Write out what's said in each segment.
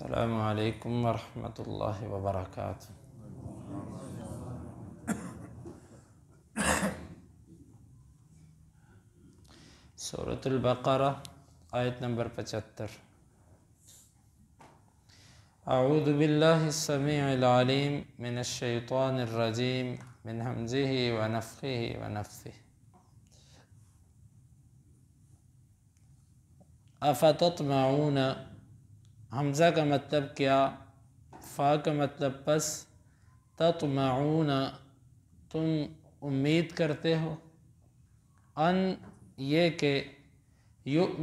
السلام عليكم ورحمة الله وبركاته سورة البقرة آية نمبر 75 أعوذ بالله السميع العليم من الشيطان الرجيم من همزه ونفخه ونفثه أفتطمعون हमज़ा का मतलब क्या फ़ा का मतलब पस तत्माऊन तुम उम्मीद करते हो अन ये के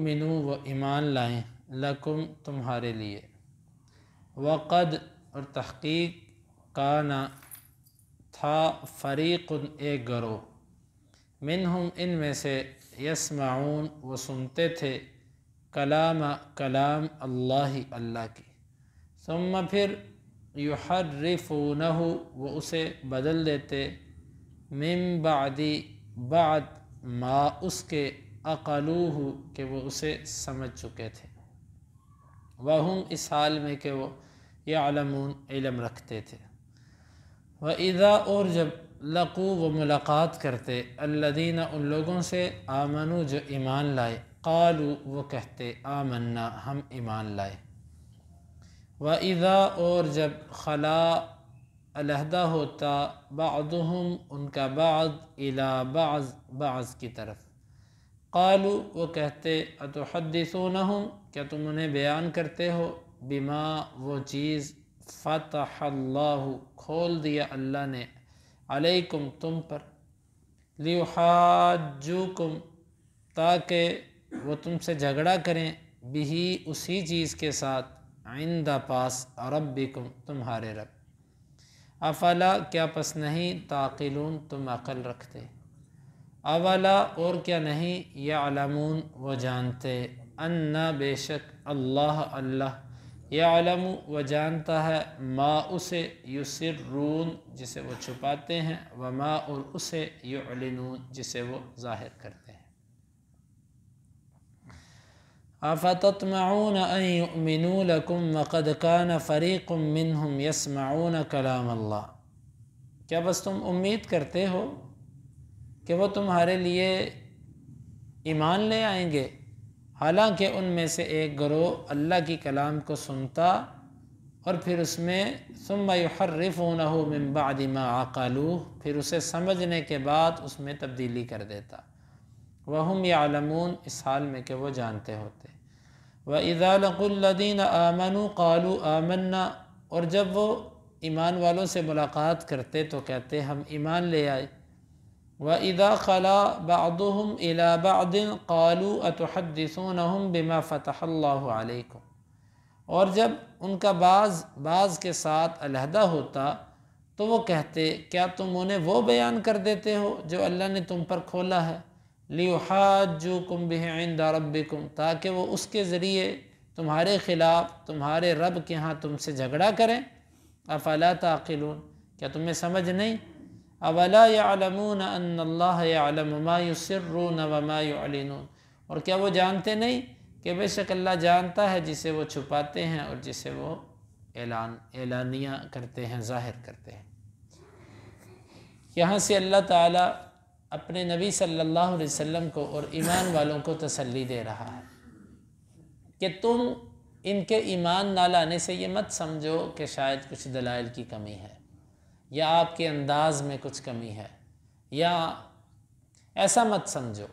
मिनु व ईमान लाएँ लकुम तुम्हारे लिए वक़द और तहकीक का ना था फ़रीक़ एक गरोह इन में से माउन वो सुनते थे कलाम कलाम अल्लाह अल्लाह की सम फिर हो वो उसे बदल देते मिम बादी बाद मा उसके अकलूह के वो उसे समझ चुके थे वह इस हाल में कि वो यालमून इलम रखते थे व इज़ा और जब लकू व मुलाकात करते अल्लादीन उन लोगों से आमनु जो ईमान लाए कालू वो कहते आमन्ना हम ईमान लाए व इज़ा और जब खला अलहदा होता बादहम उनका बाद इला बाज़ बाज़ की तरफ कालू वो कहते हदसो न हम क्या तुम उन्हें बयान करते हो बिमा वो चीज़ फ़तह खोल दिया अल्लाह ने अलैकुम तुम पर लिहाजुकुम ताकि वो तुमसे झगड़ा करें बिही उसी चीज़ के साथ आइंदा पास अरब बिकुम तुम्हारे रब अफला क्या पस नहीं ताकिलून तुम अकल रखते अवला और क्या नहीं या अलमून वो जानते अन्ना बेशक अल्लाह अल्लाह या व जानता है मा उसे रून जिसे वो छुपाते हैं व मा और उसे युन जिसे वो ज़ाहिर करते हैं अफ़तमाउन अमिनकम वक़द कान फ़रीक़ मिनहम यसमाउन कलाम अल्ला क्या बस तुम उम्मीद करते हो कि वो तुम्हारे लिए ईमान ले आएंगे हालांकि उनमें से एक ग्रोह अल्लाह की कलाम को सुनता और फिर उसमें सुमयर्रफ़ होना हो मिम्बादिमा आकालू फिर उसे समझने के बाद उसमें तब्दीली कर देता वहम यालमून इस हाल में कि वो जानते होते व इज़ालदीन आमनु कालू आमन्ना और जब वो ईमान वालों से मुलाकात करते तो कहते हम ईमान ले आए व इदा खला बदम अलाबादिन कालू अतहदसून बिमा फ़तल्लाम और जब उनका बाज बाज के साथ अलहदा होता तो वो कहते क्या तुम उन्हें वो बयान कर देते हो जो अल्लाह ने तुम पर खोला है लिहाजू कुम बिंदा रबिकुम ताकि वो उसके ज़रिए तुम्हारे ख़िलाफ़ तुम्हारे रब के यहाँ तुमसे झगड़ा करें अफला ताकिलून क्या तुम्हें समझ नहीं अवला यालमून अन्ल्लासरून वमायन और क्या वो जानते नहीं कि बेशक अल्लाह जानता है जिसे वो छुपाते हैं और जिसे वो एलान एलानिया करते हैं ज़ाहिर करते हैं यहाँ से अल्लाह ताला अपने नबी सल्लल्लाहु अलैहि वसल्लम को और ईमान वालों को तसल्ली दे रहा है कि तुम इनके ईमान ना लाने से ये मत समझो कि शायद कुछ दलाइल की कमी है या आपके अंदाज में कुछ कमी है या ऐसा मत समझो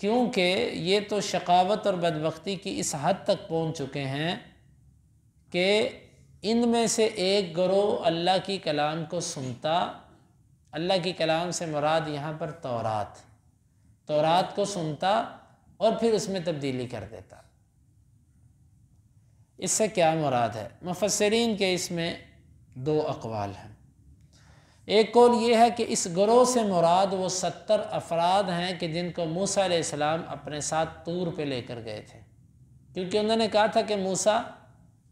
क्योंकि ये तो शकावत और बदबख्ती की इस हद तक पहुंच चुके हैं कि इनमें से एक ग्रोह अल्लाह की कलाम को सुनता अल्लाह की कलाम से मुराद यहाँ पर तौरात तौरात को सुनता और फिर उसमें तब्दीली कर देता इससे क्या मुराद है मुफसरीन के इसमें दो अकवाल हैं एक कौल ये है कि इस ग्रोह से मुराद वो सत्तर अफराद हैं कि जिनको मूसा इस्लाम अपने साथ तूर पे लेकर गए थे क्योंकि उन्होंने कहा था कि मूसा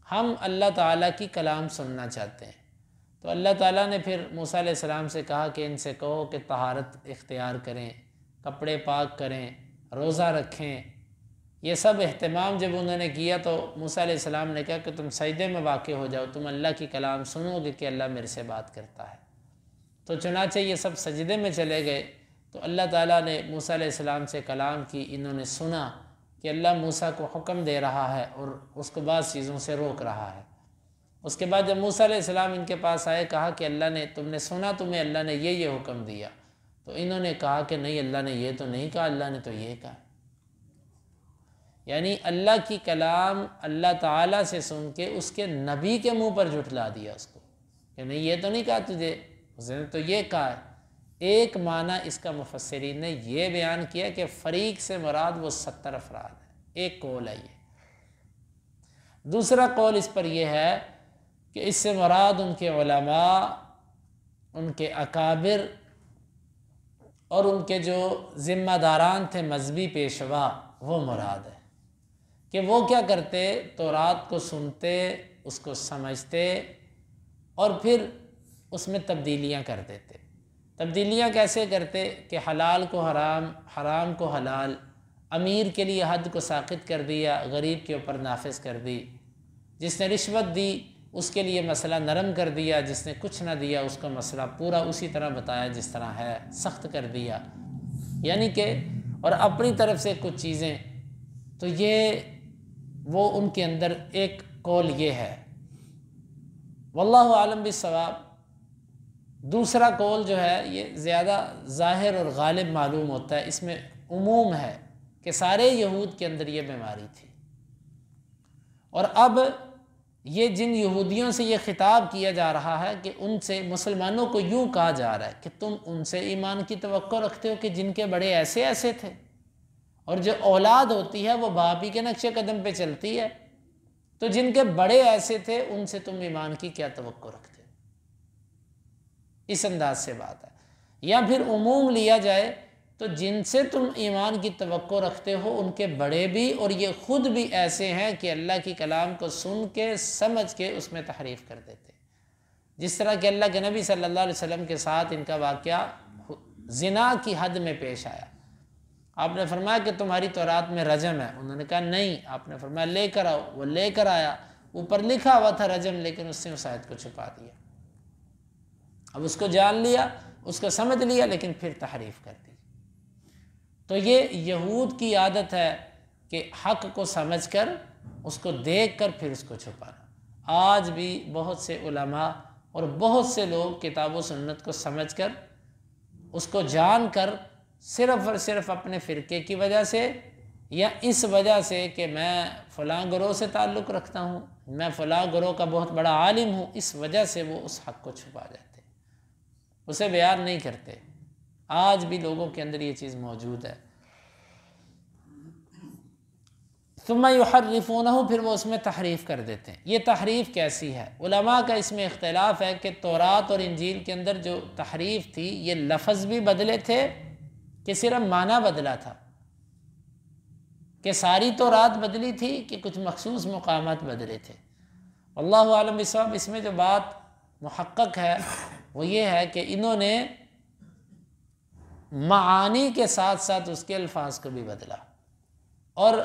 हम अल्लाह ताला की कलाम सुनना चाहते हैं तो अल्लाह ताला ने फिर मूसा सलाम से कहा कि इनसे कहो कि तहारत इख्तियार करें कपड़े पाक करें रोज़ा रखें ये सब अहतमाम जब उन्होंने किया तो मूसा सलाम ने कहा कि तुम सजदे में वाक़ हो जाओ तुम अल्लाह की कलाम सुनोगे कि अल्लाह मेरे से बात करता है तो चुनाचे ये सब सजदे में चले गए तो अल्लाह ताला ने मूसा सलाम से कलाम की इन्होंने सुना कि अल्लाह मूसा को हुक्म दे रहा है और उसको बाद चीज़ों से रोक रहा है उसके बाद जब मूसा इस्लाम इनके पास आए कहा कि अल्लाह ने तुमने सुना तुम्हें अल्लाह ने ये ये हुक्म दिया तो इन्होंने कहा कि नहीं अल्लाह ने ये तो नहीं कहा अल्लाह ने तो ये कहा यानी अल्लाह की कलाम अल्लाह ताला से सुन के उसके नबी के मुंह पर जुटला दिया उसको कि नहीं ये तो नहीं कहा तुझे उसने तो ये कहा है एक माना इसका मुफसरीन ने यह बयान किया कि फरीक से मराद वो सत्तर अफराद है एक कौल है ये दूसरा कौल इस पर यह है कि इससे मराद उनके उलमा उनके अकाबिर और उनके जो ज़िम्मेदारान थे मजहबी पेशवा वो मुराद है कि वो क्या करते तो रात को सुनते उसको समझते और फिर उसमें तब्दीलियाँ कर देते तब्दीलियाँ कैसे करते कि हलाल को हराम हराम को हलाल अमीर के लिए हद को साकित कर दिया गरीब के ऊपर नाफज कर दी जिसने रिश्वत दी उसके लिए मसला नरम कर दिया जिसने कुछ ना दिया उसका मसला पूरा उसी तरह बताया जिस तरह है सख्त कर दिया यानी कि और अपनी तरफ से कुछ चीज़ें तो ये वो उनके अंदर एक कौल ये है वल्लम आलम भी सवाब दूसरा कौल जो है ये ज़्यादा ज़ाहिर और गालिब मालूम होता है इसमें उमूम है कि सारे यहूद के अंदर ये बीमारी थी और अब ये जिन यहूदियों से ये ख़िताब किया जा रहा है कि उनसे मुसलमानों को यूँ कहा जा रहा है कि तुम उनसे ईमान की तो रखते हो कि जिनके बड़े ऐसे ऐसे थे और जो औलाद होती है वो बाप ही के नक्शे कदम पे चलती है तो जिनके बड़े ऐसे थे उनसे तुम ईमान की क्या तो रखते हो इस अंदाज से बात है या फिर उमूम लिया जाए तो जिनसे तुम ईमान की तो रखते हो उनके बड़े भी और ये ख़ुद भी ऐसे हैं कि अल्लाह के कलाम को सुन के समझ के उसमें तहरीफ कर देते जिस तरह के अल्लाह के नबी सल्लल्लाहु अलैहि वसल्लम के साथ इनका वाक़ जिना की हद में पेश आया आपने फरमाया कि तुम्हारी तौरात में रजम है उन्होंने कहा नहीं आपने फरमाया लेकर आओ वो लेकर आया ऊपर लिखा हुआ था रजम लेकिन उसने उस आयत को छुपा दिया अब उसको जान लिया उसको समझ लिया लेकिन फिर तहरीफ कर दिया तो ये यहूद की आदत है कि हक को समझ कर उसको देख कर फिर उसको छुपाना आज भी बहुत से उलमा और बहुत से लोग किताब सुन्नत को समझ कर उसको जान कर सिर्फ और सिर्फ अपने फ़िरके की वजह से या इस वजह से कि मैं फ़लाँ ग्रोह से ताल्लुक़ रखता हूँ मैं फ़लाँ ग्रोह का बहुत बड़ा आलिम हूँ इस वजह से वो उस हक़ को छुपा जाते उसे बयान नहीं करते आज भी लोगों के अंदर ये चीज़ मौजूद है सुमा हूँ फिर वो उसमें तहरीफ़ कर देते हैं ये तहरीफ़ कैसी है उलमा का इसमें इख्तलाफ है कि तोरात और इंजील के अंदर जो तहरीफ़ थी ये लफ्ज़ भी बदले थे कि सिर्फ माना बदला था कि सारी तो रात बदली थी कि कुछ मखसूस मकाम बदले थे अल्लाह आलम इसमें जो बात महक़ है वो ये है कि इन्होंने मानी के साथ साथ उसके अल्फाज को भी बदला और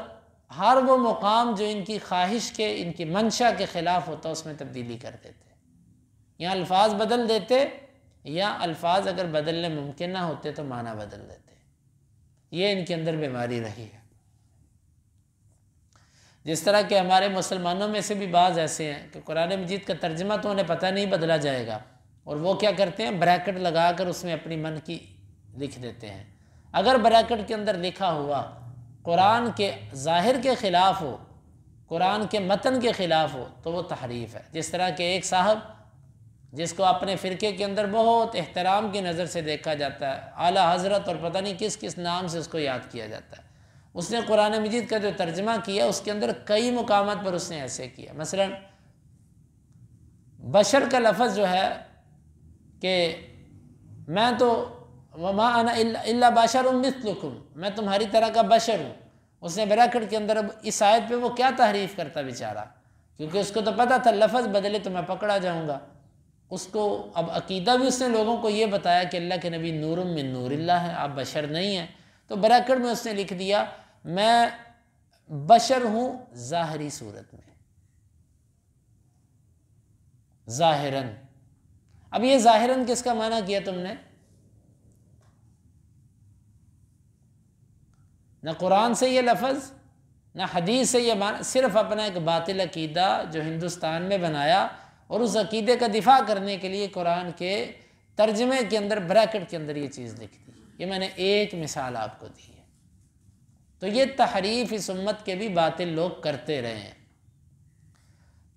हर वो मुकाम जो इनकी ख्वाहिश के इनकी मंशा के ख़िलाफ़ होता उसमें तब्दीली कर देते या अल्फाज बदल देते या अल्फाज अगर बदलने मुमकिन ना होते तो माना बदल देते ये इनके अंदर बीमारी रही है जिस तरह के हमारे मुसलमानों में से भी बाज़ ऐसे हैं कि कुरान मजीद का तर्जमा तो उन्हें पता नहीं बदला जाएगा और वो क्या करते हैं ब्रैकेट लगा कर उसमें अपनी मन की लिख देते हैं अगर ब्रैकेट के अंदर लिखा हुआ कुरान के ज़ाहिर के ख़िलाफ़ हो कुरान के मतन के ख़िलाफ़ हो तो वो तहरीफ है जिस तरह के एक साहब जिसको अपने फ़िरके के अंदर बहुत एहतराम की नज़र से देखा जाता है आला हज़रत और पता नहीं किस किस नाम से उसको याद किया जाता है उसने कुरान मजीद का जो तर्जमा किया उसके अंदर कई मकाम पर उसने ऐसे किया मसला बशर का लफज जो है कि मैं तो वमा आना इल्ला बाशर मिसलुकुम मैं तुम्हारी तरह का बशर हूँ उसने ब्रैकेट के अंदर अब इस आयत पे वो क्या तहरीफ करता बेचारा क्योंकि उसको तो पता था लफज बदले तो मैं पकड़ा जाऊँगा उसको अब अकीदा भी उसने लोगों को ये बताया कि अल्लाह के नबी नूरम में नूरिल्ला है आप बशर नहीं हैं तो बराकड़ में उसने लिख दिया मैं बशर हूँ ज़ाहरी सूरत में ज़ाहिरन अब ये ज़ाहिरन किसका माना किया तुमने ना कुरान से ये लफज ना हदीस से ये मान सिर्फ अपना एक बातिल अकीदा जो हिंदुस्तान में बनाया और उस अकीदे का दिफा करने के लिए कुरान के तर्जमे के अंदर ब्रैकेट के अंदर ये चीज़ लिख दी ये मैंने एक मिसाल आपको दी है तो ये तहरीफ इस उम्मत के भी बातिल लोग करते रहे हैं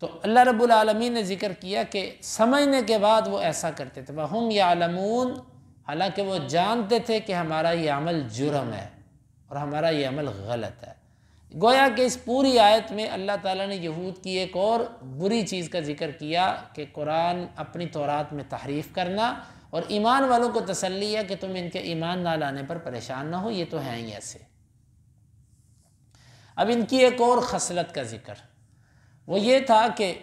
तो अल्लाह रब्बुल ने जिक्र किया कि समझने के बाद वो ऐसा करते थे वह हम या हालांकि वो जानते थे कि हमारा ये अमल जुर्म है और हमारा ये अमल गलत है गोया कि इस पूरी आयत में अल्लाह ताला ने यहूद की एक और बुरी चीज़ का जिक्र किया कि कुरान अपनी तौरात में तहरीफ़ करना और ईमान वालों को तसल्ली है कि तुम इनके ईमान ना लाने पर परेशान ना हो ये तो हैं ही ऐसे अब इनकी एक और खसलत का जिक्र वो ये था कि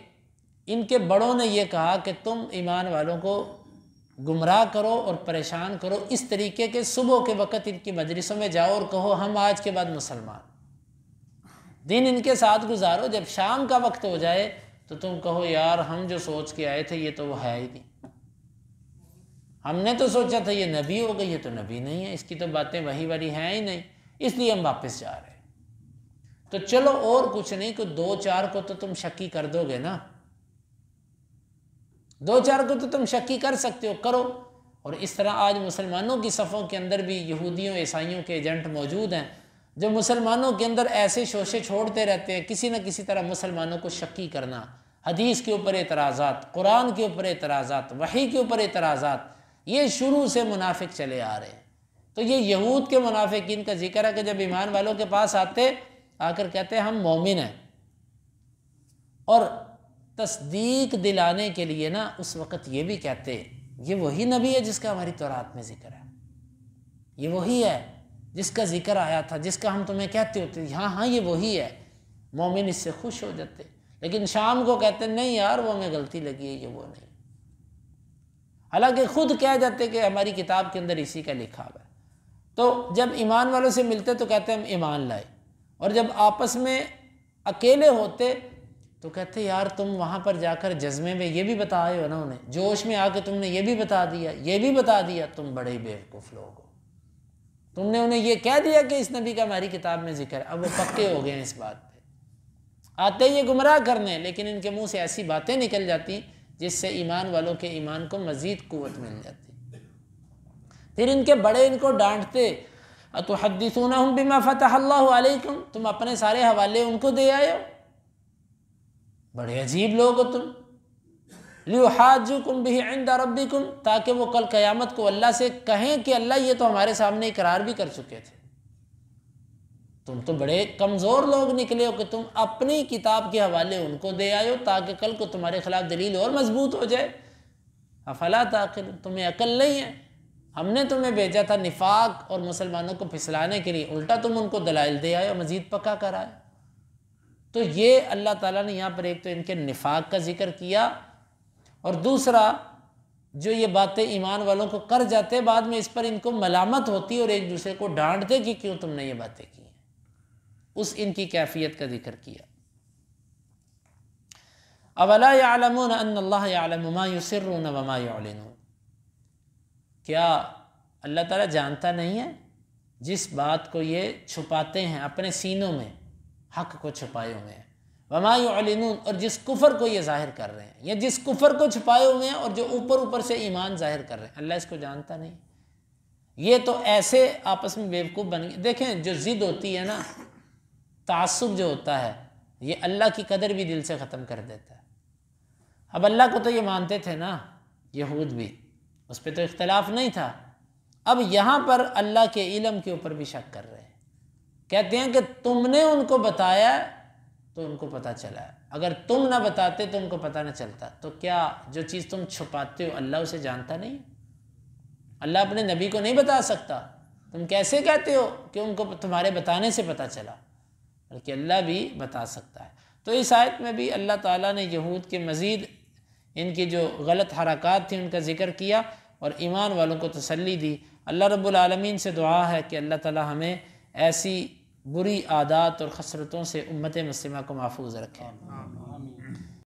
इनके बड़ों ने यह कहा कि तुम ईमान वालों को गुमराह करो और परेशान करो इस तरीके के सुबह के वक़्त इनकी मजलिसों में जाओ और कहो हम आज के बाद मुसलमान दिन इनके साथ गुजारो जब शाम का वक्त हो जाए तो तुम कहो यार हम जो सोच के आए थे ये तो वो है ही नहीं हमने तो सोचा था ये नबी हो गई ये तो नबी नहीं है इसकी तो बातें वही वाली हैं ही नहीं इसलिए हम वापस जा रहे हैं तो चलो और कुछ नहीं कुछ दो चार को तो तुम शक्की कर दोगे ना दो चार को तो तुम शक्की कर सकते हो करो और इस तरह आज मुसलमानों की सफ़ों के अंदर भी यहूदियों ईसाइयों के एजेंट मौजूद हैं जो मुसलमानों के अंदर ऐसे शोशे छोड़ते रहते हैं किसी न किसी तरह मुसलमानों को शक्की करना हदीस के ऊपर एतराज़ात कुरान के ऊपर एतराज़ात वही के ऊपर एतराज़ात ये शुरू से मुनाफिक चले आ रहे हैं तो ये यहूद के मुनाफिक इनका जिक्र है कि जब ईमान वालों के पास आते आकर कहते हैं हम मोमिन हैं और तस्दीक दिलाने के लिए ना उस वक़्त ये भी कहते हैं ये वही नबी है जिसका हमारी तौरात में ज़िक्र है ये वही है जिसका ज़िक्र आया था जिसका हम तुम्हें कहते होते हाँ हाँ ये वही है मोमिन इससे खुश हो जाते लेकिन शाम को कहते नहीं यार वो हमें गलती लगी है ये वो नहीं हालांकि खुद कह जाते कि हमारी किताब के अंदर इसी का लिखा हुआ है तो जब ईमान वालों से मिलते तो कहते हम ईमान लाए और जब आपस में अकेले होते तो कहते यार तुम वहाँ पर जाकर जज्मे में ये भी बताए हो ना उन्हें जोश में आके तुमने ये भी बता दिया ये भी बता दिया तुम बड़े ही बेवकूफ़ लोग हो तुमने उन्हें ये कह दिया कि इस नबी का हमारी किताब में जिक्र है अब वो पक्के हो गए हैं इस बात पे आते ये गुमराह करने लेकिन इनके मुंह से ऐसी बातें निकल जाती जिससे ईमान वालों के ईमान को मज़ीद कुत मिल जाती फिर इनके बड़े इनको डांटते तो हदीसूना हूँ बीमा फ़तः तुम अपने सारे हवाले उनको दे आए हो बड़े अजीब लोग हो तुम लियो जो कुम भी आइंदा रबी कुम ताकि वो कल क़यामत को अल्लाह से कहें कि अल्लाह ये तो हमारे सामने इकरार भी कर चुके थे तुम तो बड़े कमज़ोर लोग निकले हो कि तुम अपनी किताब के हवाले उनको दे आयो ताकि कल को तुम्हारे खिलाफ दलील और मजबूत हो जाए अफला ताकिल तुम्हें अकल नहीं है हमने तुम्हें भेजा था निफाक और मुसलमानों को फिसलाने के लिए उल्टा तुम उनको दलाइल दे आयो मज़ीद पक्का कराए तो ये अल्लाह ताला ने यहाँ पर एक तो इनके निफाक का जिक्र किया और दूसरा जो ये बातें ईमान वालों को कर जाते बाद में इस पर इनको मलामत होती और एक दूसरे को डांटते कि क्यों तुमने ये बातें की उस इनकी कैफियत का जिक्र किया अवला क्या अल्लाह ताला जानता नहीं है जिस बात को ये छुपाते हैं अपने सीनों में हक को छुपाए हुए हैं वमायून और जिस कुफर को ये ज़ाहिर कर रहे हैं या जिस कुफर को छुपाए हुए हैं और जो ऊपर ऊपर से ईमान ज़ाहिर कर रहे हैं अल्लाह इसको जानता नहीं ये तो ऐसे आपस में बेवकूफ़ बन गए देखें जो ज़िद होती है ना तसब जो होता है ये अल्लाह की कदर भी दिल से ख़त्म कर देता है अब अल्लाह को तो ये मानते थे ना यहूद भी उस पर तो इख्तलाफ नहीं था अब यहाँ पर अल्लाह के इलम के ऊपर भी शक कर रहे कहते हैं कि तुमने उनको बताया तो उनको पता चला अगर तुम ना बताते तो उनको पता ना चलता तो क्या जो चीज़ तुम छुपाते हो अल्लाह उसे जानता नहीं अल्लाह अपने नबी को नहीं बता सकता तुम कैसे कहते हो कि उनको तुम्हारे बताने से पता चला बल्कि अल्लाह भी बता सकता है तो इस आयत में भी अल्लाह ताला ने यहूद के मज़ीद इनकी जो गलत हरकत थी उनका ज़िक्र किया और ईमान वालों को तसली दी अल्लाह रब्बुल रबालमीन से दुआ है कि अल्लाह ताला हमें ऐसी बुरी आदात और खसरतों से उम्मत मुस्लिमा को महफूज रखें